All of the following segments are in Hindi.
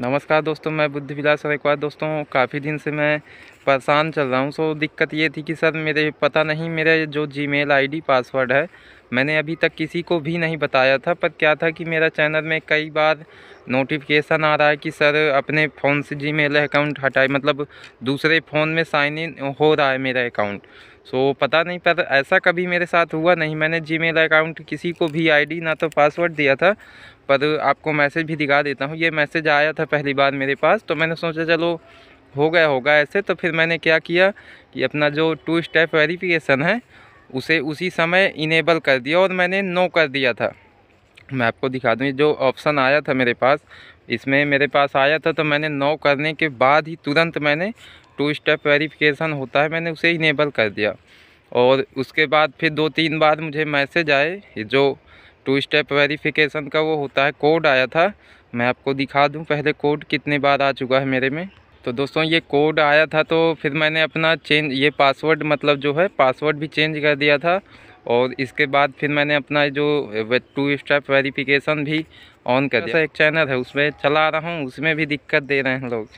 नमस्कार दोस्तों मैं बुद्धि विलास एक दोस्तों काफ़ी दिन से मैं परेशान चल रहा हूँ सो दिक्कत ये थी कि सर मेरे पता नहीं मेरे जो जी मेल आई पासवर्ड है मैंने अभी तक किसी को भी नहीं बताया था पर क्या था कि मेरा चैनल में कई बार नोटिफिकेशन आ रहा है कि सर अपने फ़ोन से जी मेल अकाउंट हटाए मतलब दूसरे फ़ोन में साइन इन हो रहा है मेरा अकाउंट सो पता नहीं पर ऐसा कभी मेरे साथ हुआ नहीं मैंने जी मेल अकाउंट किसी को भी आईडी ना तो पासवर्ड दिया था पर आपको मैसेज भी दिखा देता हूँ ये मैसेज आया था पहली बार मेरे पास तो मैंने सोचा चलो हो गया होगा ऐसे तो फिर मैंने क्या किया कि अपना जो टू स्टेप वेरिफिकेशन है उसे उसी समय इनेबल कर दिया और मैंने नो कर दिया था मैं आपको दिखा दूँ जो ऑप्शन आया था मेरे पास इसमें मेरे पास आया था तो मैंने नो करने के बाद ही तुरंत मैंने टू स्टेप वेरिफिकेशन होता है मैंने उसे इनेबल कर दिया और उसके बाद फिर दो तीन बार मुझे मैसेज आए जो टू स्टेप वेरिफिकेशन का वो होता है कोड आया था मैं आपको दिखा दूँ पहले कोड कितने बार आ चुका है मेरे में तो दोस्तों ये कोड आया था तो फिर मैंने अपना चेंज ये पासवर्ड मतलब जो है पासवर्ड भी चेंज कर दिया था और इसके बाद फिर मैंने अपना जो टू स्टेप वेरिफिकेशन भी ऑन कर दिया एक चैनल है उसमें चला रहा हूँ उसमें भी दिक्कत दे रहे हैं लोग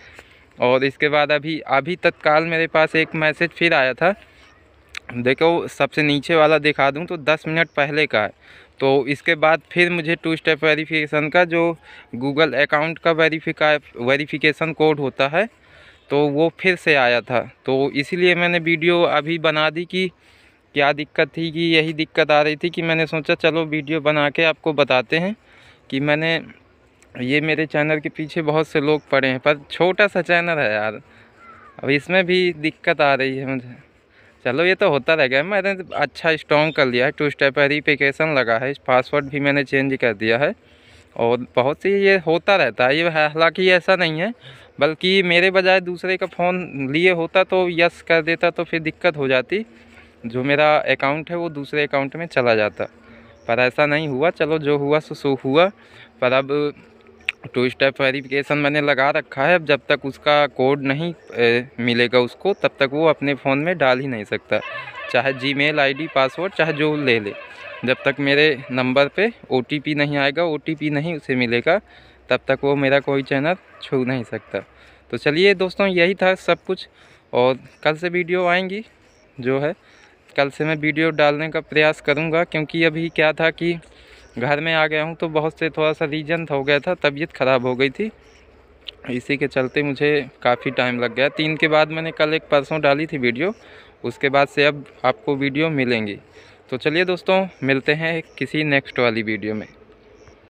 और इसके बाद अभी अभी तत्काल मेरे पास एक मैसेज फिर आया था देखो सबसे नीचे वाला दिखा दूँ तो दस मिनट पहले का है तो इसके बाद फिर मुझे टू स्टेप वेरिफिकेशन का जो गूगल अकाउंट का वेरीफिका वेरीफिकेशन कोड होता है तो वो फिर से आया था तो इसीलिए मैंने वीडियो अभी बना दी कि क्या दिक्कत थी कि यही दिक्कत आ रही थी कि मैंने सोचा चलो वीडियो बना के आपको बताते हैं कि मैंने ये मेरे चैनल के पीछे बहुत से लोग पड़े हैं पर छोटा सा चैनल है यार अब इसमें भी दिक्कत आ रही है मुझे चलो ये तो होता रह गया मैंने अच्छा स्ट्रॉन्ग कर लिया है टू स्टेप वेरीफिकेशन लगा है पासवर्ड भी मैंने चेंज कर दिया है और बहुत सी ये होता रहता है ये हालांकि ऐसा नहीं है बल्कि मेरे बजाय दूसरे का फ़ोन लिए होता तो यस कर देता तो फिर दिक्कत हो जाती जो मेरा अकाउंट है वो दूसरे अकाउंट में चला जाता पर ऐसा नहीं हुआ चलो जो हुआ सो सो हुआ पर अब टू स्टेप वेरिफिकेशन मैंने लगा रखा है अब जब तक उसका कोड नहीं ए, मिलेगा उसको तब तक वो अपने फ़ोन में डाल ही नहीं सकता चाहे जी मेल पासवर्ड चाहे जो ले ले जब तक मेरे नंबर पे ओ नहीं आएगा ओ नहीं उसे मिलेगा तब तक वो मेरा कोई चैनल छू नहीं सकता तो चलिए दोस्तों यही था सब कुछ और कल से वीडियो आएंगी जो है कल से मैं वीडियो डालने का प्रयास करूँगा क्योंकि अभी क्या था कि घर में आ गया हूँ तो बहुत से थोड़ा सा रीजन हो गया था तबीयत ख़राब हो गई थी इसी के चलते मुझे काफ़ी टाइम लग गया तीन के बाद मैंने कल एक परसों डाली थी वीडियो उसके बाद से अब आपको वीडियो मिलेंगी तो चलिए दोस्तों मिलते हैं किसी नेक्स्ट वाली वीडियो में